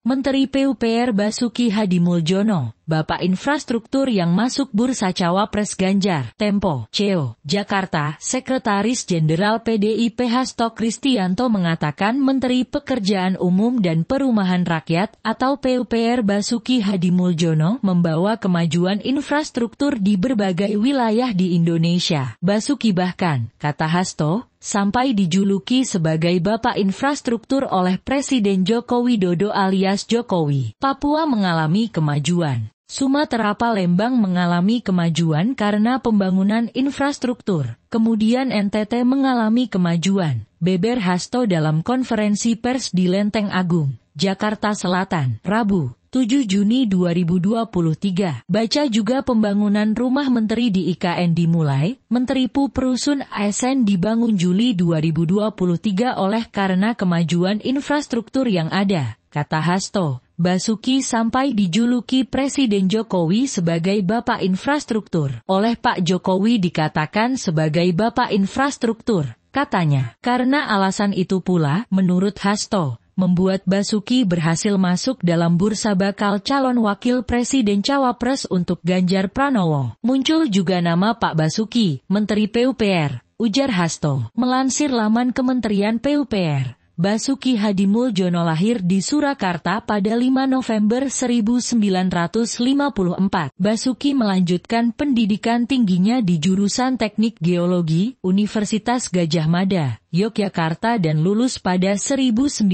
Menteri PUPR Basuki Hadi Muljono, Bapak Infrastruktur yang masuk Bursa Cawapres Ganjar, Tempo, CEO, Jakarta, Sekretaris Jenderal PDIP Hasto Kristianto mengatakan Menteri Pekerjaan Umum dan Perumahan Rakyat atau PUPR Basuki Hadi Muljono membawa kemajuan infrastruktur di berbagai wilayah di Indonesia. Basuki bahkan, kata Hasto, sampai dijuluki sebagai Bapak Infrastruktur oleh Presiden Joko Widodo alias Jokowi. Papua mengalami kemajuan. Sumatera Palembang mengalami kemajuan karena pembangunan infrastruktur. Kemudian NTT mengalami kemajuan. Beber Hasto dalam konferensi pers di Lenteng Agung, Jakarta Selatan, Rabu, 7 Juni 2023. Baca juga pembangunan rumah menteri di IKN dimulai, Menteri Pu Perusun ASN dibangun Juli 2023 oleh karena kemajuan infrastruktur yang ada, kata Hasto. Basuki sampai dijuluki Presiden Jokowi sebagai Bapak Infrastruktur. Oleh Pak Jokowi dikatakan sebagai Bapak Infrastruktur, katanya. Karena alasan itu pula, menurut Hasto, membuat Basuki berhasil masuk dalam bursa bakal calon wakil presiden cawapres untuk Ganjar Pranowo. Muncul juga nama Pak Basuki, Menteri PUPR, ujar Hasto. Melansir laman Kementerian PUPR, Basuki Hadi Muljono lahir di Surakarta pada 5 November 1954. Basuki melanjutkan pendidikan tingginya di jurusan Teknik Geologi, Universitas Gajah Mada. Yogyakarta dan lulus pada 1979.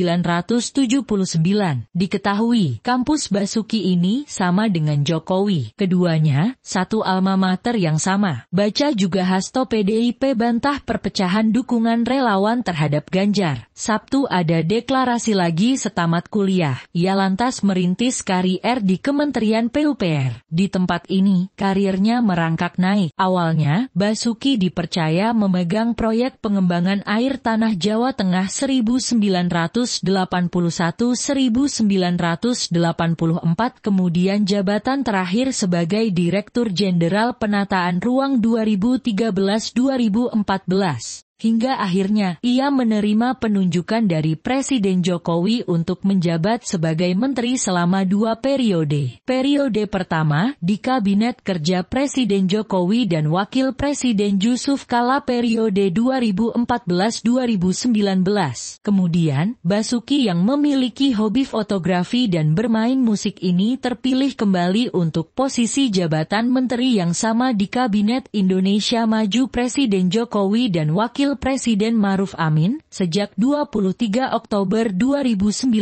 Diketahui, kampus Basuki ini sama dengan Jokowi. Keduanya, satu alma mater yang sama. Baca juga Hasto PDIP bantah perpecahan dukungan relawan terhadap Ganjar. Sabtu ada deklarasi lagi setamat kuliah. Ia lantas merintis karier di Kementerian PUPR. Di tempat ini, karirnya merangkak naik. Awalnya, Basuki dipercaya memegang proyek pengembangan air air tanah Jawa Tengah 1981-1984 kemudian jabatan terakhir sebagai Direktur Jenderal Penataan Ruang 2013-2014 hingga akhirnya ia menerima penunjukan dari Presiden Jokowi untuk menjabat sebagai menteri selama dua periode. Periode pertama, di Kabinet Kerja Presiden Jokowi dan Wakil Presiden Yusuf Kala periode 2014-2019. Kemudian, Basuki yang memiliki hobi fotografi dan bermain musik ini terpilih kembali untuk posisi jabatan menteri yang sama di Kabinet Indonesia Maju Presiden Jokowi dan Wakil Wakil Presiden Maruf Amin sejak 23 Oktober 2019.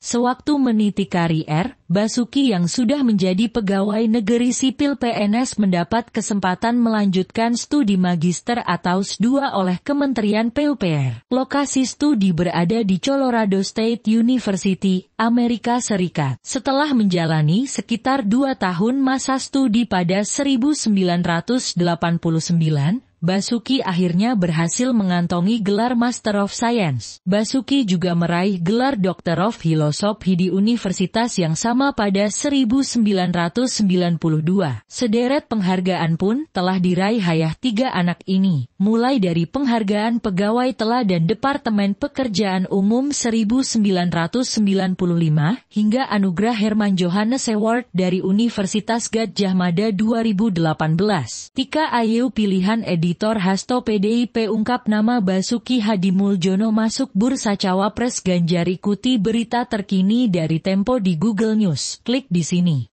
Sewaktu meniti karier, Basuki yang sudah menjadi pegawai negeri sipil PNS mendapat kesempatan melanjutkan studi magister atau S2 oleh Kementerian PUPR. Lokasi studi berada di Colorado State University, Amerika Serikat. Setelah menjalani sekitar dua tahun masa studi pada 1989, Basuki akhirnya berhasil mengantongi gelar Master of Science. Basuki juga meraih gelar Doctor of Philosophy di universitas yang sama pada 1992. Sederet penghargaan pun telah diraih ayah tiga anak ini, mulai dari penghargaan pegawai Telah dan Departemen Pekerjaan Umum 1995 hingga anugerah Herman Johannes Award dari Universitas Gadjah Mada 2018. Tika Ayu pilihan edit editor Hasto PDIP ungkap nama Basuki Hadi Muljono masuk bursa cawapres Ganjar ikuti berita terkini dari Tempo di Google News. Klik di sini.